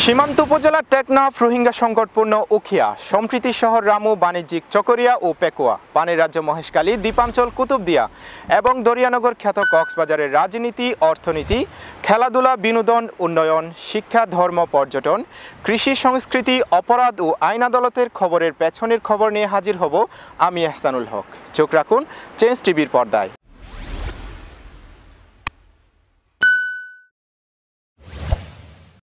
সীমান্ত উপজেলা টেকনাফ রোহিঙ্গা সংকটপূর্ণ উখিয়া সম্প্রীতি শহর রামু বাণিজ্যিক চকরিয়া ও পেকুয়া পানির রাজ্য মহেশকালী দ্বীপাঞ্চল কুতুবদিয়া এবং দরিয়ানগর খ্যাত কক্সবাজারের রাজনীতি অর্থনীতি খেলাধুলা বিনোদন উন্নয়ন শিক্ষা ধর্ম পর্যটন কৃষি সংস্কৃতি অপরাধ ও আইন আদালতের খবরের পেছনের খবর নিয়ে হাজির হব আমি আহসানুল হক চোখ রাখুন চেঞ্জ টিভির পর্দায়